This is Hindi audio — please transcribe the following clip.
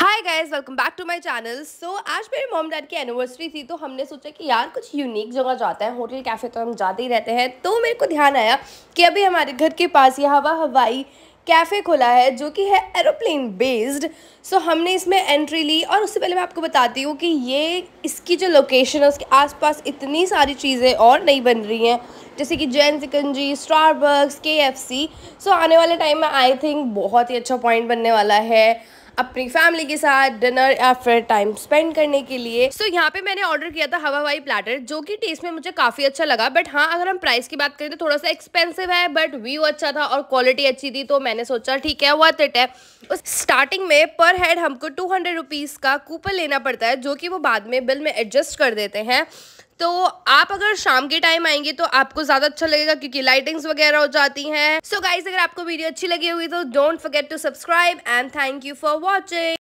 hi guys welcome back to my channel so आज मेरे मॉम डैड की एनिवर्सरी थी तो हमने सोचा कि यार कुछ यूनिक जगह जाते हैं होटल कैफ़े तो हम जाते ही रहते हैं तो मेरे को ध्यान आया कि अभी हमारे घर के पास ये हवा हवाई कैफ़े खुला है जो कि है एरोप्लेन बेस्ड सो हमने इसमें एंट्री ली और उससे पहले मैं आपको बताती हूँ कि ये इसकी जो लोकेशन है उसके आस इतनी सारी चीज़ें और नहीं बन रही हैं जैसे कि Jain shikanji Starbucks K F C so आने वाले टाइम में आई थिंक बहुत ही अच्छा पॉइंट बनने वाला है अपनी फैमिली के साथ डिनर या फिर टाइम स्पेंड करने के लिए सो so, यहाँ पे मैंने ऑर्डर किया था हवा हवाई प्लेटर जो कि टेस्ट में मुझे काफ़ी अच्छा लगा बट हाँ अगर हम प्राइस की बात करें तो थोड़ा सा एक्सपेंसिव है बट व्यू अच्छा था और क्वालिटी अच्छी थी तो मैंने सोचा ठीक है वर्थ इट है उस स्टार्टिंग में पर हेड हमको टू हंड्रेड का कूपन लेना पड़ता है जो कि वो बाद में बिल में एडजस्ट कर देते हैं तो आप अगर शाम के टाइम आएंगे तो आपको ज्यादा अच्छा लगेगा क्योंकि लाइटिंग्स वगैरह हो जाती हैं सो so गाइज अगर आपको वीडियो अच्छी लगी हुई तो don't forget to subscribe and thank you for watching